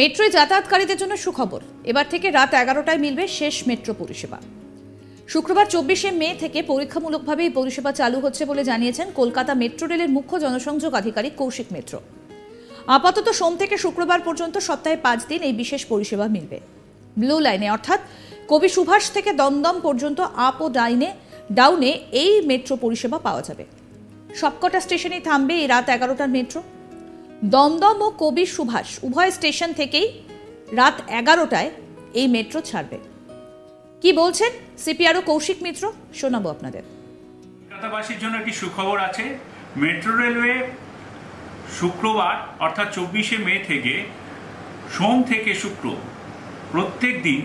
Metro যাতায়াতকারীদের জন্য সুখবর এবার থেকে রাত এগারোটায় মিলবে শেষ মেট্রো পরিষেবা শুক্রবার চব্বিশে মে থেকে পরীক্ষামূলকভাবে এই পরিষেবা চালু হচ্ছে বলে জানিয়েছেন কলকাতা মেট্রো রেলের মুখ্য জনসংযোগ আধিকারিক কৌশিক মেট্রো আপাতত সোম থেকে শুক্রবার পর্যন্ত সপ্তাহে পাঁচ দিন এই বিশেষ পরিষেবা মিলবে ব্লু লাইনে অর্থাৎ কবি সুভাষ থেকে দমদম পর্যন্ত আপ ও ডাইনে ডাউনে এই মেট্রো পরিষেবা পাওয়া যাবে সবকটা স্টেশনেই থামবে এই রাত এগারোটার মেট্রো দমদম ও কবির সুভাষ উভয় স্টেশন থেকেই রাত এগারোটায় এই মেট্রো ছাড়বে কি বলছেন সিপিআরও কৌশিক মিত্র শোনাবো আপনাদের কলকাতাবাসীর জন্য একটি সুখবর আছে মেট্রো রেলওয়ে শুক্রবার অর্থাৎ চব্বিশে মে থেকে সোম থেকে শুক্র প্রত্যেক দিন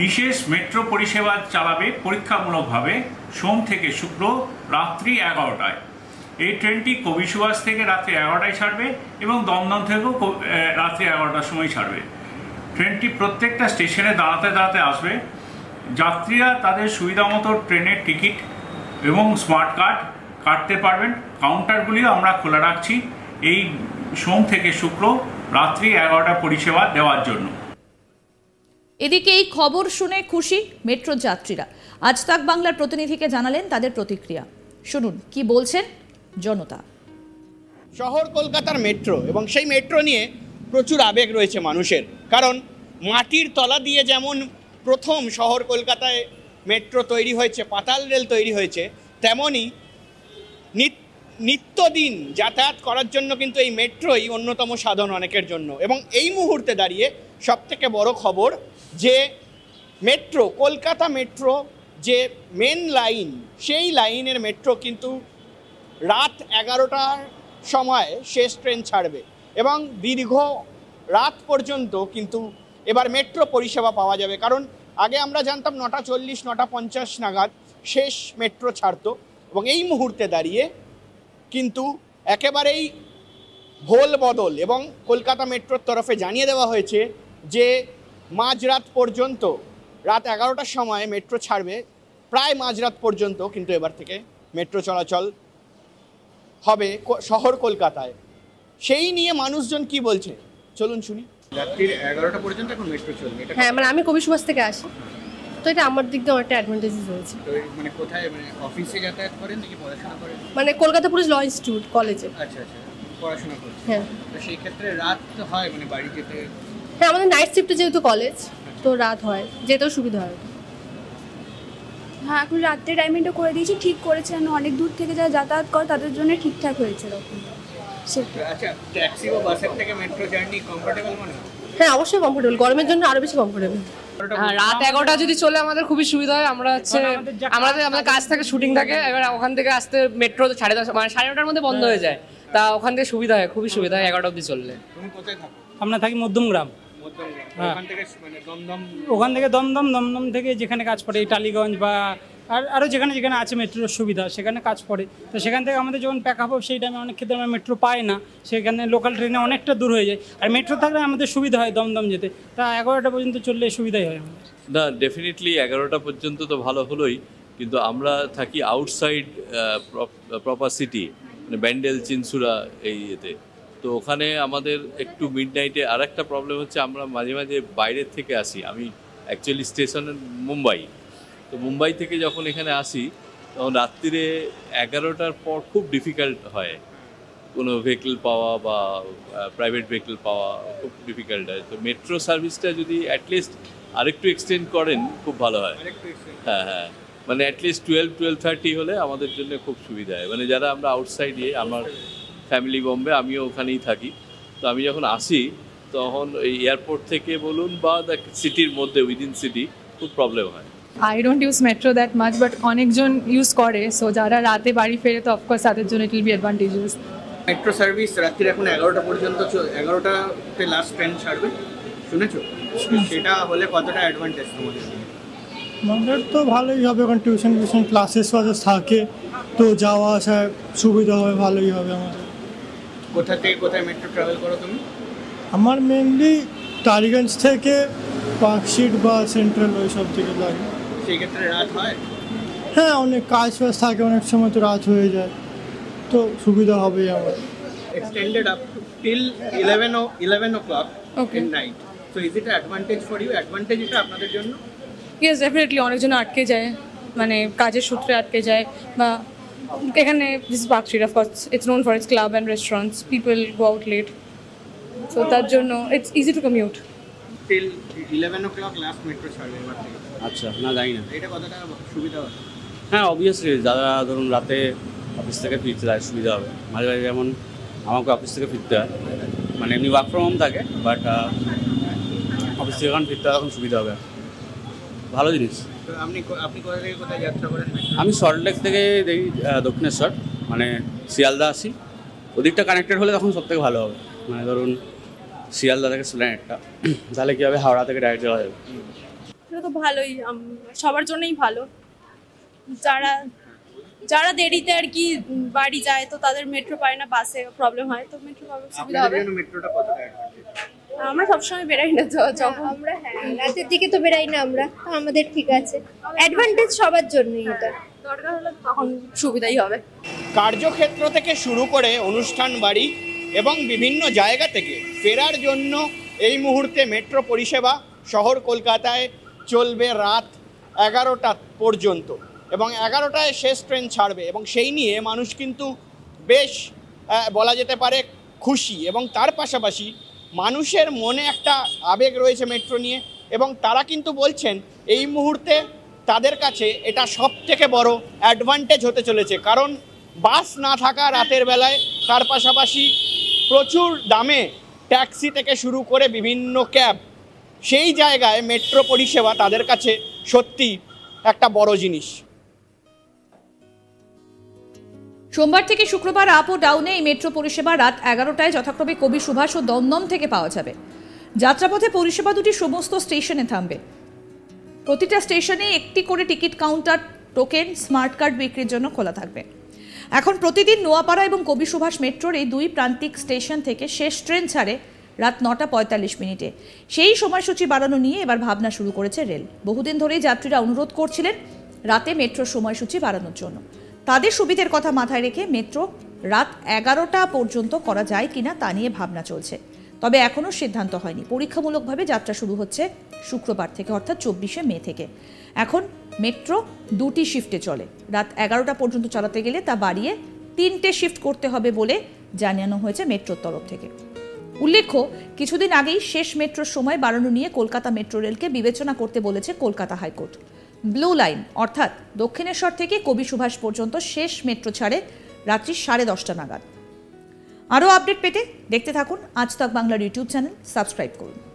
বিশেষ মেট্রো পরিষেবা চালাবে পরীক্ষামূলকভাবে সোম থেকে শুক্র রাত্রি এগারোটায় এই ট্রেনটি কবি সুভাষ থেকে রাত্রি এগারোটায় ছাড়বে এবং দমদম থেকেও রাত্রি এগারোটার সময় ছাড়বে ট্রেনটি প্রত্যেকটা স্টেশনে দাঁড়াতে দাঁড়াতে আসবে যাত্রীরা তাদের সুবিধা মতো ট্রেনের টিকিট এবং স্মার্ট কার্ড কাটতে পারবেন কাউন্টারগুলিও আমরা খোলা রাখছি এই সোম থেকে শুক্র রাত্রি এগারোটা পরিষেবা দেওয়ার জন্য এদিকে এই খবর শুনে খুশি মেট্রো যাত্রীরা আজ তাক বাংলার প্রতিনিধিকে জানালেন তাদের প্রতিক্রিয়া শুনুন কি বলছেন জনতা শহর কলকাতার মেট্রো এবং সেই মেট্রো নিয়ে প্রচুর আবেগ রয়েছে মানুষের কারণ মাটির তলা দিয়ে যেমন প্রথম শহর কলকাতায় মেট্রো তৈরি হয়েছে পাতাল রেল তৈরি হয়েছে তেমনই নিত্যদিন যাতায়াত করার জন্য কিন্তু এই মেট্রোই অন্যতম সাধন অনেকের জন্য এবং এই মুহূর্তে দাঁড়িয়ে সবথেকে বড় খবর যে মেট্রো কলকাতা মেট্রো যে মেন লাইন সেই লাইনের মেট্রো কিন্তু রাত এগারোটার সময় শেষ ট্রেন ছাড়বে এবং দীর্ঘ রাত পর্যন্ত কিন্তু এবার মেট্রো পরিষেবা পাওয়া যাবে কারণ আগে আমরা জানতাম নটা চল্লিশ নটা পঞ্চাশ নাগাদ শেষ মেট্রো ছাড়ত এবং এই মুহূর্তে দাঁড়িয়ে কিন্তু একেবারেই ভোল বদল এবং কলকাতা মেট্রোর তরফে জানিয়ে দেওয়া হয়েছে যে মাঝরাত পর্যন্ত রাত এগারোটার সময় মেট্রো ছাড়বে প্রায় মাঝরাত পর্যন্ত কিন্তু এবার থেকে মেট্রো চলাচল হবে শহর কলকাতায় সেই নিয়ে মানুষজন কি বলছে চলুন শুনি হ্যাঁ মানে আমি কবি সুভাষ থেকে আসি তো এটা আমার দিক দিয়ে অনেকটা অ্যাডভান্টেজেস হয়েছে মানে কোথায় মানে অফিসে যাতায়াত করেন নাকি পড়াশোনা করেন মানে কলকাতা পুলিশ ল ইনস্টিটিউট কলেজে আচ্ছা আচ্ছা পড়াশোনা করছেন হ্যাঁ তো সেই ক্ষেত্রে রাত হয় মানে বাড়ি যেতে হ্যাঁ আমাদের নাইট শিফটে যেহেতু কলেজ তো রাত হয় যেতেও সুবিধা হয় হ্যাঁ এখন রাত্রে টাইমিংটা করে দিয়েছি ঠিক করেছে আমি অনেক দূর থেকে যারা যাতায়াত করে তাদের জন্য ঠিকঠাক হয়েছে আচ্ছা, হ্যাঁ অবশ্যই কমফোর্টেবল গরমের জন্য আরো বেশি কমফোর্টেবল হ্যাঁ, রাত এগারোটা যদি চলে আমাদের খুবই সুবিধা হয় আমরা হচ্ছে আমাদের আমাদের কাজ থাকে শুটিং থাকে হ্যাঁ। এবার ওখান থেকে আসতে মেট্রো সাড়ে দশ মানে সাড়ে নটার মধ্যে বন্ধ হ্যাঁ। হয়ে যায় তা ওখান থেকে সুবিধা হয় খুবই সুবিধা হয় এগারোটা অবধি চললে আমরা থাকি মধ্যমগ্রাম হ্যাঁ। মানে ওখান থেকে দমদম দমদম থেকে যেখানে কাজ পড়ে এই টালিগঞ্জ বা আর আরও যেখানে যেখানে আছে মেট্রোর সুবিধা সেখানে কাজ পড়ে তো সেখান থেকে আমাদের যখন প্যাক আপ সেই টাইমে অনেক ক্ষেত্রে আমরা মেট্রো পাই না সেখানে লোকাল ট্রেনে অনেকটা দূর হয়ে যায় আর মেট্রো থাকলে আমাদের সুবিধা হয় দমদম যেতে তা এগারোটা পর্যন্ত চললে সুবিধাই হয় না ডেফিনেটলি এগারোটা পর্যন্ত তো ভালো হলোই কিন্তু আমরা থাকি আউটসাইড প্রপার সিটি মানে ব্যান্ডেল চিনসুরা এই ইয়েতে তো ওখানে আমাদের একটু মিড নাইটে আর একটা প্রবলেম হচ্ছে আমরা মাঝে মাঝে বাইরের থেকে আসি আমি অ্যাকচুয়ালি স্টেশনে মুম্বাই তো মুম্বাই থেকে যখন এখানে আসি তখন রাত্রিরে এগারোটার পর খুব ডিফিকাল্ট হয় কোনো ভেহিকেল পাওয়া বা প্রাইভেট ভেহিকেল পাওয়া খুব ডিফিকাল্ট হয় তো মেট্রো সার্ভিসটা যদি অ্যাটলিস্ট আরেকটু এক্সটেন্ড করেন খুব ভালো হয় হ্যাঁ হ্যাঁ মানে অ্যাটলিস্ট টুয়েলভ টুয়েলভ থার্টি হলে আমাদের জন্য খুব সুবিধা হয় মানে যারা আমরা আউটসাইড ইয়ে আমার ফ্যামিলি বোম্বে আমিও ওখানেই থাকি তো আমি যখন আসি তখন এই এয়ারপোর্ট থেকে বলুন বা সিটির মধ্যে উইদিন সিটি খুব প্রবলেম হয় I don't use metro that much but অনেকজন ইউজ করে সো যারা রাতে বাড়ি ফেরে তো অফকোর্স তাদের জন্য it will be advantages metro service রাত্রির এখন এগারোটা পর্যন্ত এগারোটাতে লাস্ট ট্রেন ছাড়বে শুনেছো সেটা হলে কতটা অ্যাডভান্টেজ তোমাদের আমাদের তো ভালোই হবে কারণ টিউশন টিউশন ক্লাসেস ফাসেস থাকে তো যাওয়া আসা সুবিধা হবে ভালোই হবে আমাদের কোথা থেকে কোথায় মেট্রো ট্রাভেল করো তুমি আমার মেনলি টালিগঞ্জ থেকে পার্কশিট বা সেন্ট্রাল ওই সব থেকে লাগে সেক্ষেত্রে রাত হয় হ্যাঁ অনেক কাজ ফাজ থাকে অনেক সময় তো রাত হয়ে যায় তো সুবিধা হবেই আমার extended up to till eleven ও ইলেভেন ও in okay night is it an advantage for you? Advantage এটা আপনাদের জন্য? ইয়েস ডেফিনেটলি অনেকজন আটকে যায় মানে কাজের সূত্রে আটকে যায় বা এখানে this Park Street, of It's known for its club and restaurants people go out late so তার জন্য it's ইজি টু কমিউট 11 ছাড়বে আচ্ছা না জানি না এটা কত টাকা সুবিধা হবে হ্যাঁ অবভিয়াসলি যারা ধরুন রাতে অফিস থেকে ফিরতে যায় সুবিধা হবে মাঝে মাঝে যেমন আমাকে অফিস থেকে ফিরতে হয় মানে এমনি ওয়ার্ক ফ্রম হোম থাকে বাট অফিস থেকে ফিরতে হয় এখন সুবিধা হবে ভালো জিনিস আপনি আপনি কোথা থেকে কোথায় যাত্রা করেন আমি সল্টলেক থেকে দেখি দক্ষিণেশ্বর মানে শিয়ালদা আসি ওদিকটা কানেক্টেড হলে তখন সবথেকে ভালো হবে মানে ধরুন শিয়ালদা থেকে একটা তাহলে কী হবে হাওড়া থেকে ডাইরেক্ট যাওয়া যাবে তো ভালোই সবার জন্যই ভালো যারা যারা দেরিতে আর কি বাড়ি যায় তো তাদের মেট্রো পায় না বাসে প্রবলেম হয় তো মেট্রো পাবে সুবিধা হবে মেট্রোটা টাকা আমরা সবসময় বেরাই না হ্যাঁ, যখন আমরা হ্যাঁ রাতের দিকে তো বেরাই না আমরা আমাদের ঠিক আছে অ্যাডভান্টেজ সবার জন্যই এটা হ্যাঁ, সুবিধাই হবে কার্যক্ষেত্র থেকে শুরু করে অনুষ্ঠান বাড়ি এবং বিভিন্ন জায়গা থেকে ফেরার জন্য এই মুহূর্তে মেট্রো পরিষেবা শহর কলকাতায় চলবে রাত এগারোটা পর্যন্ত এবং এগারোটায় শেষ ট্রেন ছাড়বে এবং সেই নিয়ে মানুষ কিন্তু বেশ বলা যেতে পারে খুশি এবং তার পাশাপাশি মানুষের মনে একটা আবেগ রয়েছে মেট্রো নিয়ে এবং তারা কিন্তু বলছেন এই মুহূর্তে তাদের কাছে এটা সব থেকে বড় অ্যাডভান্টেজ হতে চলেছে কারণ বাস না থাকা রাতের বেলায় তার পাশাপাশি প্রচুর দামে ট্যাক্সি থেকে শুরু করে বিভিন্ন ক্যাব সেই জায়গায় মেট্রো পরিষেবা তাদের কাছে সত্যি একটা বড় জিনিস সোমবার থেকে শুক্রবার আপ ও ডাউনে এই মেট্রো পরিষেবা রাত এগারোটায় যথাক্রমে কবি সুভাষ ও দমদম থেকে পাওয়া যাবে যাত্রাপথে পরিষেবা দুটি সমস্ত স্টেশনে থামবে প্রতিটা স্টেশনে একটি করে ticket counter token smart card বিক্রির জন্য খোলা থাকবে এখন প্রতিদিন নোয়াপাড়া এবং কবি সুভাষ মেট্রোর এই দুই প্রান্তিক স্টেশন থেকে শেষ ট্রেন ছাড়ে রাত নটা পঁয়তাল্লিশ মিনিটে সেই সময়সূচি বাড়ানো নিয়ে এবার ভাবনা শুরু করেছে রেল বহুদিন ধরেই যাত্রীরা অনুরোধ করছিলেন রাতে মেট্রোর সময়সূচি বাড়ানোর জন্য তাদের সুবিধের কথা মাথায় রেখে মেট্রো রাত এগারোটা পর্যন্ত করা যায় কিনা তা নিয়ে ভাবনা চলছে তবে এখনও সিদ্ধান্ত হয়নি পরীক্ষামূলকভাবে যাত্রা শুরু হচ্ছে শুক্রবার থেকে অর্থাৎ চব্বিশে মে থেকে এখন মেট্রো দুটি শিফটে চলে রাত এগারোটা পর্যন্ত চালাতে গেলে তা বাড়িয়ে তিনটে শিফট করতে হবে বলে জানানো হয়েছে মেট্রোর তরফ থেকে উল্লেখ্য কিছুদিন আগেই শেষ মেট্রোর সময় বাড়ানো নিয়ে কলকাতা মেট্রো রেলকে বিবেচনা করতে বলেছে কলকাতা হাইকোর্ট ব্লু লাইন অর্থাৎ দক্ষিণেশ্বর থেকে কবি সুভাষ পর্যন্ত শেষ মেট্রো ছাড়ে রাত্রি সাড়ে দশটা নাগাদ আরও আপডেট পেতে দেখতে থাকুন আজ তক বাংলার ইউটিউব চ্যানেল সাবস্ক্রাইব করুন